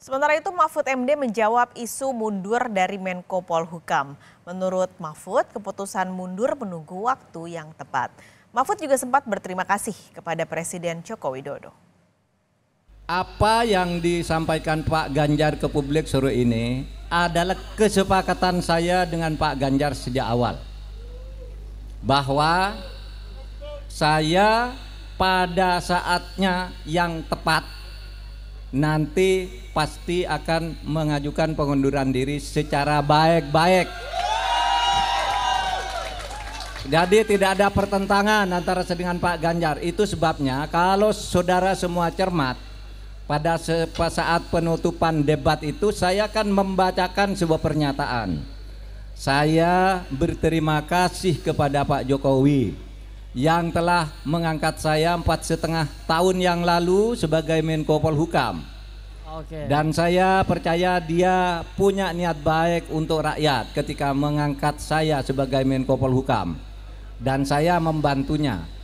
Sementara itu Mahfud MD menjawab isu mundur dari Menko Polhukam. Menurut Mahfud, keputusan mundur menunggu waktu yang tepat. Mahfud juga sempat berterima kasih kepada Presiden Joko Widodo. Apa yang disampaikan Pak Ganjar ke publik suruh ini adalah kesepakatan saya dengan Pak Ganjar sejak awal. Bahwa saya pada saatnya yang tepat nanti pasti akan mengajukan pengunduran diri secara baik-baik. Jadi tidak ada pertentangan antara saya dengan Pak Ganjar. Itu sebabnya kalau saudara semua cermat pada saat penutupan debat itu saya akan membacakan sebuah pernyataan. Saya berterima kasih kepada Pak Jokowi yang telah mengangkat saya empat setengah tahun yang lalu sebagai Menko Polhukam. Okay. Dan saya percaya dia punya niat baik untuk rakyat ketika mengangkat saya sebagai Menko Polhukam. Dan saya membantunya.